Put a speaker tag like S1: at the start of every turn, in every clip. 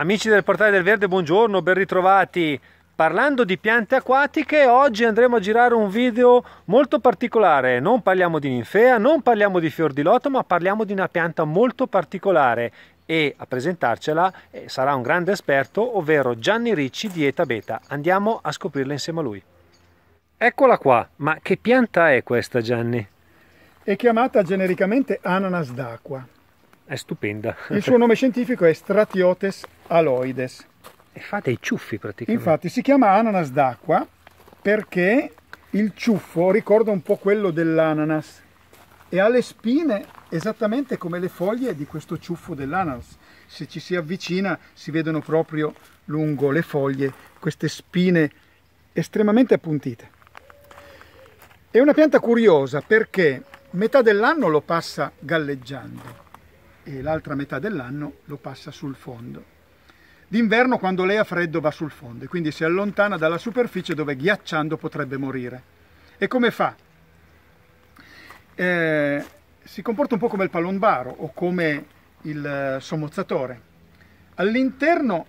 S1: Amici del Portale del Verde, buongiorno, ben ritrovati. Parlando di piante acquatiche, oggi andremo a girare un video molto particolare. Non parliamo di ninfea, non parliamo di fior di loto, ma parliamo di una pianta molto particolare e a presentarcela eh, sarà un grande esperto, ovvero Gianni Ricci di Eta Beta. Andiamo a scoprirla insieme a lui. Eccola qua, ma che pianta è questa Gianni?
S2: È chiamata genericamente ananas d'acqua. È stupenda. Il suo nome scientifico è Stratiotes aloides. E fa dei ciuffi praticamente. Infatti si chiama ananas d'acqua perché il ciuffo ricorda un po' quello dell'ananas e ha le spine esattamente come le foglie di questo ciuffo dell'ananas. Se ci si avvicina si vedono proprio lungo le foglie queste spine estremamente appuntite. È una pianta curiosa perché metà dell'anno lo passa galleggiando e l'altra metà dell'anno lo passa sul fondo. D'inverno quando lei ha freddo va sul fondo e quindi si allontana dalla superficie dove ghiacciando potrebbe morire. E come fa? Eh, si comporta un po' come il palombaro o come il eh, sommozzatore. All'interno,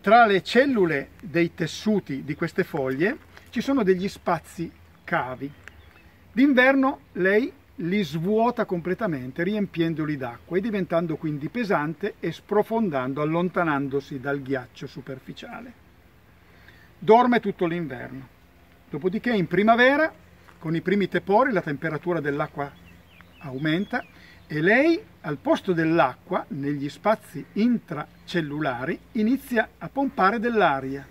S2: tra le cellule dei tessuti di queste foglie, ci sono degli spazi cavi. D'inverno lei li svuota completamente riempiendoli d'acqua e diventando quindi pesante e sprofondando, allontanandosi dal ghiaccio superficiale. Dorme tutto l'inverno. Dopodiché in primavera, con i primi tepori, la temperatura dell'acqua aumenta e lei, al posto dell'acqua, negli spazi intracellulari, inizia a pompare dell'aria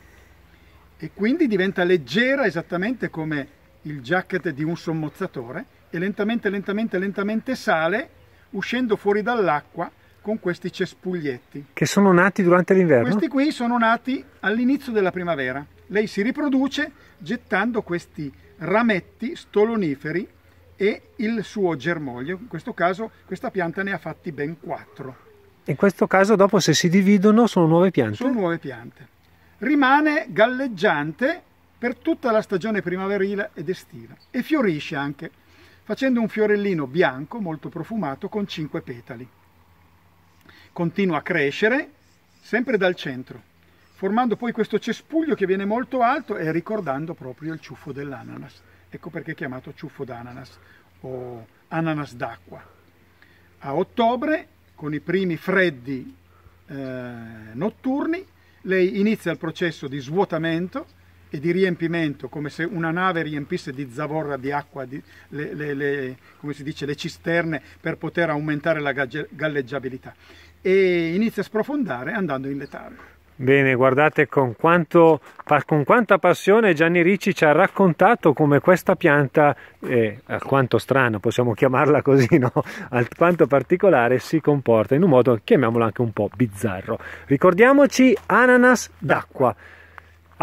S2: e quindi diventa leggera esattamente come il jacket di un sommozzatore e lentamente, lentamente, lentamente sale uscendo fuori dall'acqua con questi cespuglietti.
S1: Che sono nati durante l'inverno? Questi
S2: qui sono nati all'inizio della primavera. Lei si riproduce gettando questi rametti stoloniferi e il suo germoglio. In questo caso questa pianta ne ha fatti ben quattro.
S1: In questo caso dopo se si dividono sono nuove piante? Sono
S2: nuove piante. Rimane galleggiante per tutta la stagione primaverile ed estiva e fiorisce anche facendo un fiorellino bianco molto profumato con 5 petali. Continua a crescere sempre dal centro, formando poi questo cespuglio che viene molto alto e ricordando proprio il ciuffo dell'ananas. Ecco perché è chiamato ciuffo d'ananas o ananas d'acqua. A ottobre, con i primi freddi eh, notturni, lei inizia il processo di svuotamento e di riempimento, come se una nave riempisse di zavorra di acqua di, le, le, le, dice, le, cisterne per poter aumentare la galleggiabilità. E inizia a sprofondare andando in letargo.
S1: Bene, guardate con, quanto, con, quanta passione Gianni Ricci ci ha raccontato come questa pianta, eh, alquanto strana, possiamo chiamarla così, no? alquanto particolare, si comporta in un modo, chiamiamolo anche un po' bizzarro. Ricordiamoci ananas d'acqua.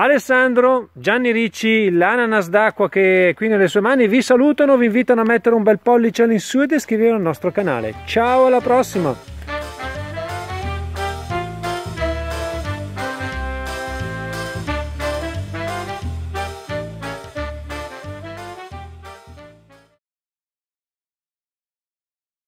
S1: Alessandro, Gianni Ricci, l'ananas d'acqua che è qui nelle sue mani vi salutano, vi invitano a mettere un bel pollice all'insù ed iscrivervi al nostro canale. Ciao, alla prossima!